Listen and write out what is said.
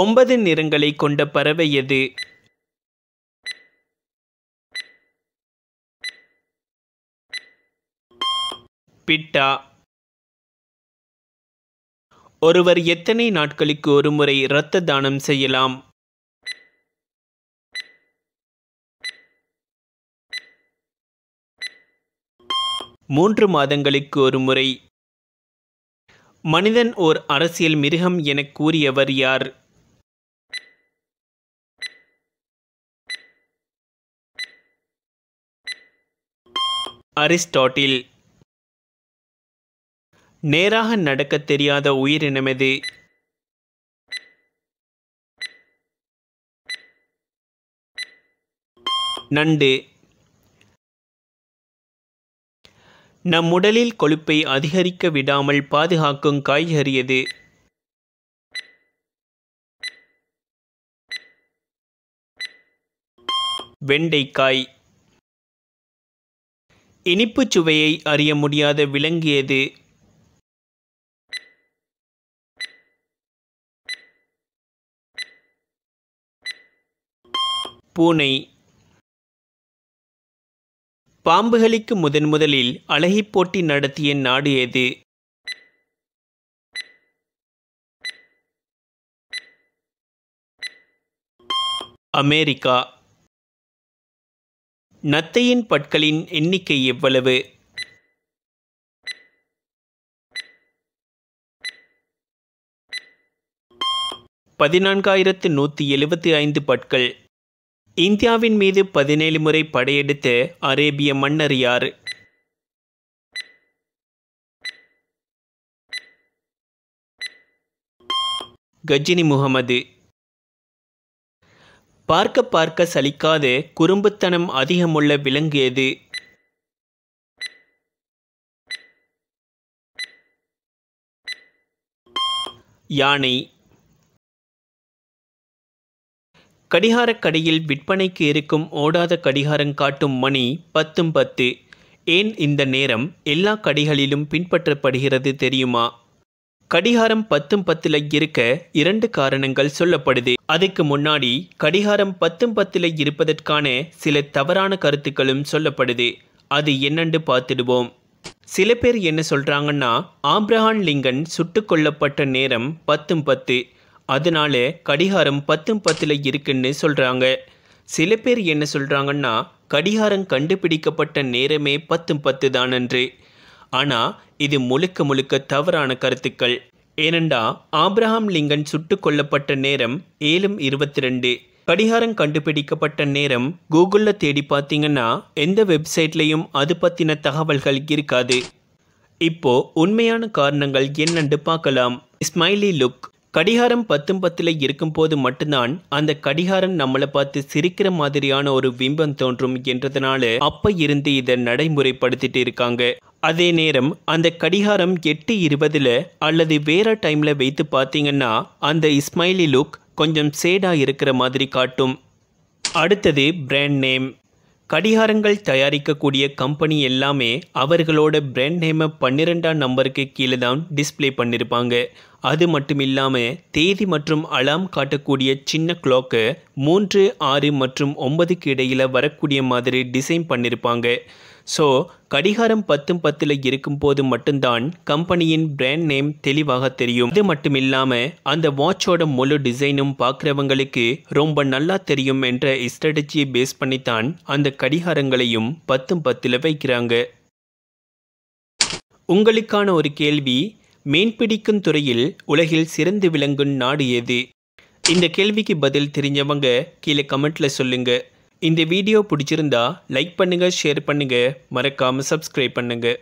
ஒன்பது நிறங்களை கொண்ட பறவை எது பிட்டா ஒருவர் எத்தனை நாட்களுக்கு ஒருமுறை இரத்த தானம் செய்யலாம் மூன்று மாதங்களுக்கு ஒரு முறை மனிதன் ஓர் அரசியல் மிருகம் என கூறியவர் யார் அரிஸ்டாட்டில் நேராக நடக்க தெரியாத உயிரினமது நண்டு நம் உடலில் கொழுப்பை அதிகரிக்க விடாமல் பாதுகாக்கும் காய்கறியது வெண்டைக்காய் இனிப்புச் சுவையை அறிய முடியாத விளங்கியது பூனை பாம்புகளுக்கு முதன் முதலில் அழகி போட்டி நடத்திய நாடு எது அமெரிக்கா நத்தையின் பற்களின் எண்ணிக்கை எவ்வளவு பதினான்காயிரத்து நூற்றி எழுபத்தி ஐந்து பட்கள் இந்தியாவின் மீது பதினேழு முறை படையெடுத்த அரேபிய மன்னர் யார் கஜினி முகமது பார்க்க பார்க்க சலிக்காத குறும்புத்தனம் அதிகமுள்ள விலங்கு எது யானை கடிகாரக் கடையில் விற்பனைக்கு இருக்கும் ஓடாத கடிகாரம் காட்டும் மணி பத்தும் பத்து ஏன் இந்த நேரம் எல்லா கடைகளிலும் பின்பற்றப்படுகிறது தெரியுமா கடிகாரம் பத்தும் பத்தில் இருக்க இரண்டு காரணங்கள் சொல்லப்படுது அதுக்கு முன்னாடி கடிகாரம் பத்தும் பத்தில் இருப்பதற்கான சில தவறான கருத்துக்களும் சொல்லப்படுது அது என்னென்று பார்த்துடுவோம் சில பேர் என்ன சொல்றாங்கன்னா ஆப்ரஹான் லிங்கன் சுட்டு கொல்லப்பட்ட நேரம் பத்தும் பத்து அதனால கடிகாரம் பத்தும் பத்தில் இருக்குன்னு சொல்கிறாங்க சில பேர் என்ன சொல்கிறாங்கன்னா கடிகாரம் கண்டுபிடிக்கப்பட்ட நேரமே பத்தும் பத்து தானன்று ஆனால் இது முழுக்க முழுக்க தவறான கருத்துக்கள் ஏனண்டா ஆப்ரஹாம் லிங்கன் சுட்டு கொல்லப்பட்ட நேரம் ஏழும் இருபத்தி ரெண்டு கடிகாரம் கண்டுபிடிக்கப்பட்ட நேரம் கூகுளில் தேடி பார்த்தீங்கன்னா எந்த வெப்சைட்லையும் அது பற்றின தகவல்கள் இருக்காது இப்போ உண்மையான காரணங்கள் என்னென்று பார்க்கலாம் ஸ்மைலி லுக் கடிகாரம் பத்தும் பத்தில் இருக்கும்போது மட்டும்தான் அந்த கடிகாரம் நம்மளை பார்த்து சிரிக்கிற மாதிரியான ஒரு பிம்பம் தோன்றும் என்றதுனால அப்ப இருந்து இதை நடைமுறைப்படுத்திட்டு இருக்காங்க அதே நேரம் அந்த கடிகாரம் எட்டு இருபதில் அல்லது வேறு டைமில் வைத்து பார்த்தீங்கன்னா அந்த இஸ்மைலி லுக் கொஞ்சம் சேடாக இருக்கிற மாதிரி காட்டும் அடுத்தது பிராண்ட் நேம் கடிகாரங்கள் தயாரிக்கக்கூடிய கம்பெனி எல்லாமே அவர்களோட பிராண்ட் நேமை பன்னிரெண்டாம் நம்பருக்கு கீழே தான் டிஸ்பிளே பண்ணியிருப்பாங்க அது மட்டும் இல்லாமல் தேதி மற்றும் அலாம் காட்டக்கூடிய சின்ன கிளாக்கு மூன்று ஆறு மற்றும் ஒன்பதுக்கு இடையில் வரக்கூடிய மாதிரி டிசைன் பண்ணியிருப்பாங்க ஸோ கடிகாரம் பத்தும் பத்தில் இருக்கும்போது மட்டும்தான் கம்பெனியின் பிராண்ட் நேம் தெளிவாக தெரியும் அது மட்டும் இல்லாமல் அந்த வாட்சோட முழு டிசைனும் பார்க்குறவங்களுக்கு ரொம்ப நல்லா தெரியும் என்ற ஸ்ட்ராட்டஜியை பேஸ் பண்ணித்தான் அந்த கடிகாரங்களையும் பத்தும் பத்தில் வைக்கிறாங்க உங்களுக்கான ஒரு கேள்வி மீன்பிடிக்கும் துறையில் உலகில் சிறந்து விளங்கும் நாடு எது இந்த கேள்விக்கு பதில் தெரிஞ்சவங்க கீழே கமெண்ட்ல சொல்லுங்கள் இந்த வீடியோ பிடிச்சிருந்தா லைக் பண்ணுங்கள் ஷேர் பண்ணுங்கள் மறக்காமல் சப்ஸ்கிரைப் பண்ணுங்கள்